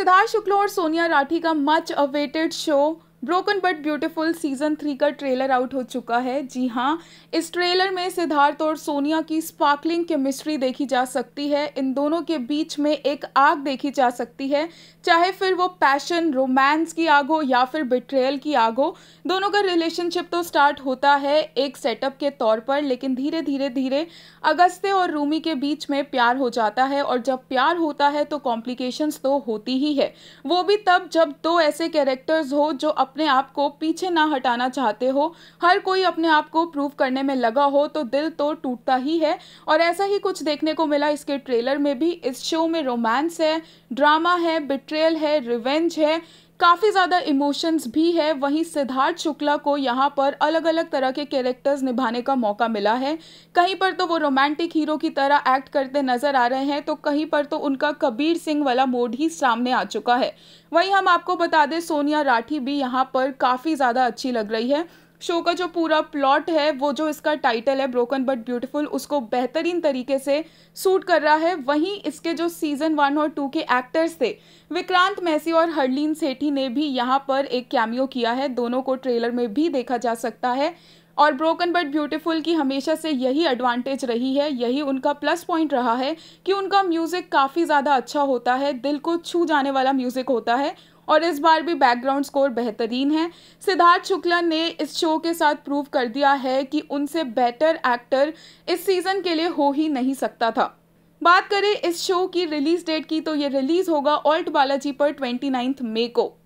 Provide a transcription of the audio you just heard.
सिद्धार्थ शुक्ला और सोनिया राठी का much awaited show broken but beautiful season three का ट्रेलर आउट हो चुका है जी हाँ इस ट्रेलर में सिद्धार्थ और सोनिया की स्पार्कलिंग केमिस्ट्री देखी जा सकती है इन दोनों के बीच में एक आग देखी जा सकती है चाहे फिर वो पैशन रोमांस की आग हो या फिर बिट्रेयल की आग हो दोनों का रिलेशनशिप तो स्टार्ट होता है एक सेटअप के तौर पर लेकिन धीरे धीरे धीरे अगस्ते और रूमी के बीच में प्यार हो जाता है और जब प्यार होता है तो कॉम्प्लिकेशंस तो होती ही है वो भी तब जब दो ऐसे कैरेक्टर्स हो जो अपने आप को पीछे ना हटाना चाहते हो हर कोई अपने आप को प्रूव करने में लगा हो तो दिल तो टूटता ही है और ऐसा ही कुछ देखने को मिला इसके ट्रेलर में भी इस शो में रोमांस है ड्रामा है बिट्रेयल है रिवेंज है काफ़ी ज़्यादा इमोशंस भी है वहीं सिद्धार्थ शुक्ला को यहाँ पर अलग अलग तरह के कैरेक्टर्स निभाने का मौका मिला है कहीं पर तो वो रोमांटिक हीरो की तरह एक्ट करते नज़र आ रहे हैं तो कहीं पर तो उनका कबीर सिंह वाला मोड ही सामने आ चुका है वहीं हम आपको बता दें सोनिया राठी भी यहाँ पर काफ़ी ज़्यादा अच्छी लग रही है शो का जो पूरा प्लॉट है वो जो इसका टाइटल है ब्रोकन बट ब्यूटीफुल उसको बेहतरीन तरीके से सूट कर रहा है वहीं इसके जो सीज़न वन और टू के एक्टर्स थे विक्रांत मैसी और हरलीन सेठी ने भी यहाँ पर एक कैमियो किया है दोनों को ट्रेलर में भी देखा जा सकता है और ब्रोकन बट ब्यूटीफुल की हमेशा से यही एडवांटेज रही है यही उनका प्लस पॉइंट रहा है कि उनका म्यूज़िक काफ़ी ज़्यादा अच्छा होता है दिल को छू जाने वाला म्यूज़िक होता है और इस बार भी बैकग्राउंड स्कोर बेहतरीन है सिद्धार्थ शुक्ला ने इस शो के साथ प्रूव कर दिया है कि उनसे बेटर एक्टर इस सीज़न के लिए हो ही नहीं सकता था बात करें इस शो की रिलीज़ डेट की तो ये रिलीज़ होगा ऑल्ट बालाजी पर ट्वेंटी मई को